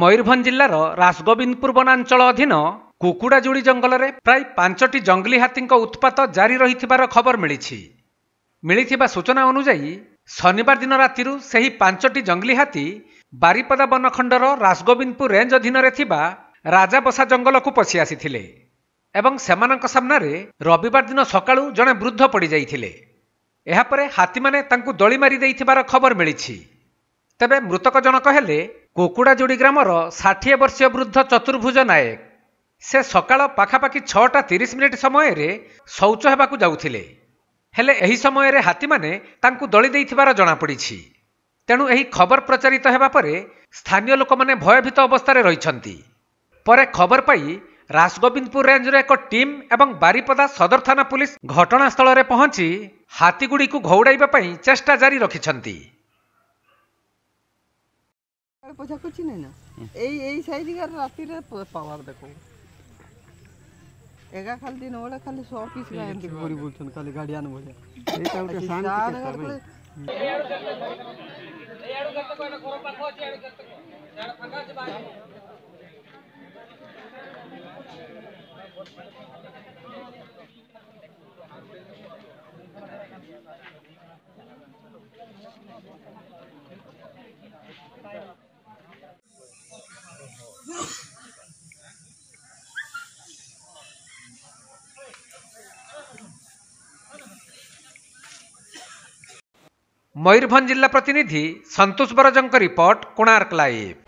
ମୟୂରଭଞ୍ଜ ଜିଲ୍ଲାର ରାସଗୋବିନ୍ଦପୁର ବନାଞ୍ଚଳ ଅଧୀନ କୁକୁଡ଼ାଜୁଡ଼ି ଜଙ୍ଗଲରେ ପ୍ରାୟ ପାଞ୍ଚଟି ଜଙ୍ଗଲି ହାତୀଙ୍କ ଉତ୍ପାତ ଜାରି ରହିଥିବାର ଖବର ମିଳିଛି ମିଳିଥିବା ସୂଚନା ଅନୁଯାୟୀ ଶନିବାର ଦିନ ରାତିରୁ ସେହି ପାଞ୍ଚଟି ଜଙ୍ଗଲି ହାତୀ ବାରିପଦା ବନଖଣ୍ଡର ରାସଗୋବିନ୍ଦପୁର ରେଞ୍ଜ ଅଧୀନରେ ଥିବା ରାଜାବସା ଜଙ୍ଗଲକୁ ପଶି ଆସିଥିଲେ ଏବଂ ସେମାନଙ୍କ ସାମ୍ନାରେ ରବିବାର ଦିନ ସକାଳୁ ଜଣେ ବୃଦ୍ଧ ପଡ଼ିଯାଇଥିଲେ ଏହାପରେ ହାତୀମାନେ ତାଙ୍କୁ ଦଳି ମାରିଦେଇଥିବାର ଖବର ମିଳିଛି ତେବେ ମୃତକ ଜଣକ ହେଲେ କୁକୁଡ଼ାଯୋଡ଼ି ଗ୍ରାମର ଷାଠିଏ ବର୍ଷୀୟ ବୃଦ୍ଧ ଚତୁର୍ଭୁଜ ନାୟକ ସେ ସକାଳ ପାଖାପାଖି ଛଅଟା ତିରିଶ ମିନିଟ୍ ସମୟରେ ଶୌଚ ହେବାକୁ ଯାଉଥିଲେ ହେଲେ ଏହି ସମୟରେ ହାତୀମାନେ ତାଙ୍କୁ ଦଳି ଦେଇଥିବାର ଜଣାପଡ଼ିଛି ତେଣୁ ଏହି ଖବର ପ୍ରଚାରିତ ହେବା ପରେ ସ୍ଥାନୀୟ ଲୋକମାନେ ଭୟଭୀତ ଅବସ୍ଥାରେ ରହିଛନ୍ତି ପରେ ଖବର ପାଇ ରାଜଗୋବିନ୍ଦପୁର ରେଞ୍ଜର ଏକ ଟିମ୍ ଏବଂ ବାରିପଦା ସଦର ଥାନା ପୁଲିସ୍ ଘଟଣାସ୍ଥଳରେ ପହଞ୍ଚି ହାତୀଗୁଡ଼ିକୁ ଘଉଡ଼ାଇବା ପାଇଁ ଚେଷ୍ଟା ଜାରି ରଖିଛନ୍ତି পয়সা করছি নাই না এই এই সাইডিকার রাত্রিরে পাওয়ার দেখো এগা খালি দিন ওরা খালি সব পিস না এমনি করে বলছেন খালি গাড়ি আনবো এইটা ওটা শান্তি এইড়ো করতে কই না ঘর পাখো আছে এইড়ো করতে কই এইড়ো ফাঁকা আছে বাইরে मयूरभञ्ज जिल्ला प्रतिनिधि सन्तोष बराजङको रिपोर्ट कोणार्क लाइभ